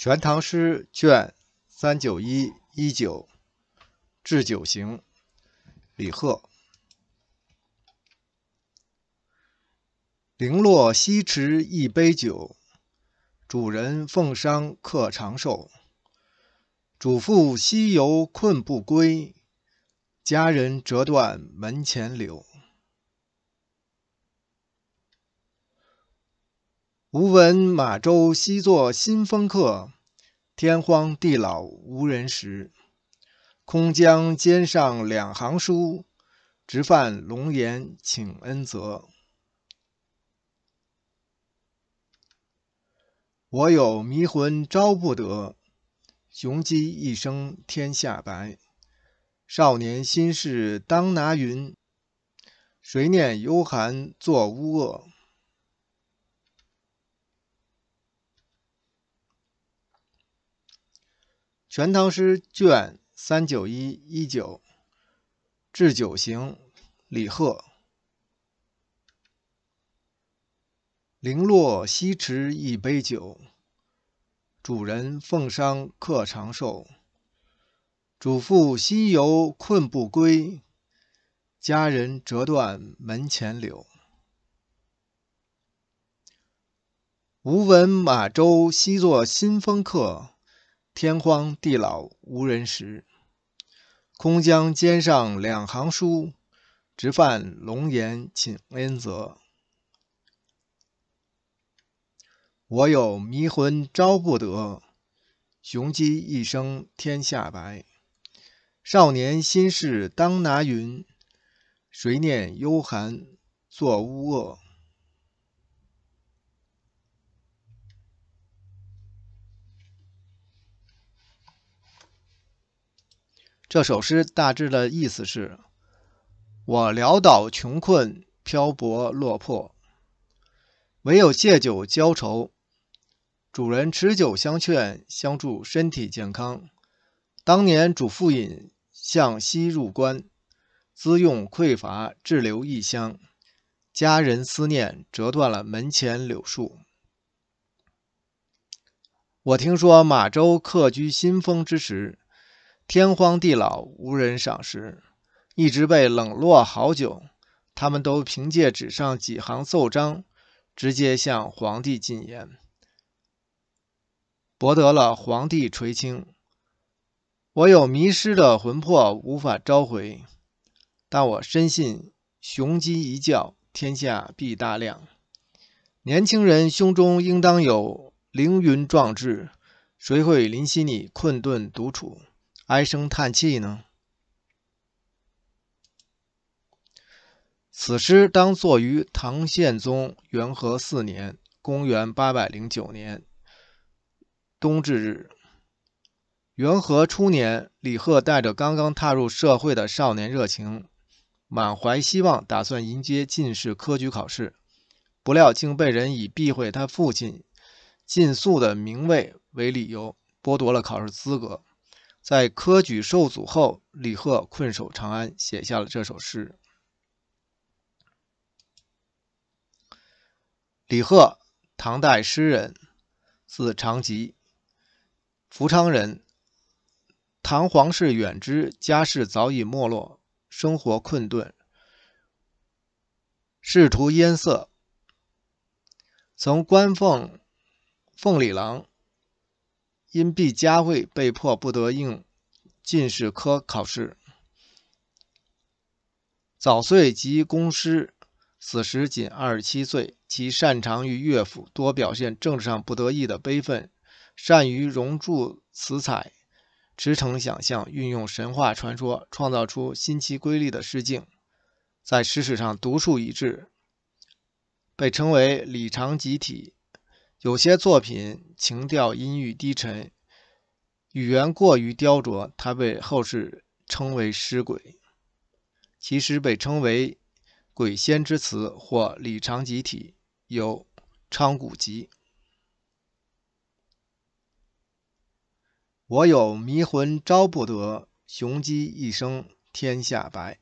《全唐诗》卷三九一一九，《置酒行》，李贺。零落西池一杯酒，主人奉觞客长寿。主妇西游困不归，佳人折断门前柳。吾闻马州西作新风客，天荒地老无人识。空将肩上两行书，直犯龙颜请恩泽。我有迷魂招不得，雄鸡一声天下白。少年心事当拿云，谁念幽寒作乌呃。《全唐诗》卷三九一一九，《置酒行》李贺。零落西池一杯酒，主人奉觞客长寿。主妇西游困不归，佳人折断门前柳。吴闻马周西作新风客。天荒地老无人识，空将肩上两行书，直犯龙颜请恩泽。我有迷魂招不得，雄鸡一声天下白。少年心事当拿云，谁念幽寒坐呜呃。这首诗大致的意思是：我潦倒穷困，漂泊落魄，唯有借酒浇愁。主人持酒相劝，相助身体健康。当年主父尹向西入关，资用匮乏，滞留异乡，家人思念，折断了门前柳树。我听说马周客居新丰之时。天荒地老无人赏识，一直被冷落好久。他们都凭借纸上几行奏章，直接向皇帝进言，博得了皇帝垂青。我有迷失的魂魄无法召回，但我深信雄鸡一叫，天下必大亮。年轻人胸中应当有凌云壮志，谁会怜惜你困顿独处？唉声叹气呢。此诗当作于唐宪宗元和四年（公元809年）冬至日。元和初年，李贺带着刚刚踏入社会的少年热情，满怀希望，打算迎接进士科举考试，不料竟被人以避讳他父亲晋肃的名位为理由，剥夺了考试资格。在科举受阻后，李贺困守长安，写下了这首诗。李贺，唐代诗人，字长吉，福昌人。唐皇室远之，家世早已没落，生活困顿，仕途淹塞，曾官奉奉礼郎。因毕佳慧被迫不得应进士科考试。早岁即公师，此时仅二十七岁。其擅长于乐府，多表现政治上不得意的悲愤。善于熔铸词采，驰骋想象，运用神话传说，创造出新奇瑰丽的诗境，在诗史上独树一帜，被称为“李长集体”。有些作品情调阴郁低沉，语言过于雕琢，他被后世称为“诗鬼”。其实被称为“鬼仙之词”或“李长吉体”，有《昌谷集》。我有迷魂招不得，雄鸡一声天下白。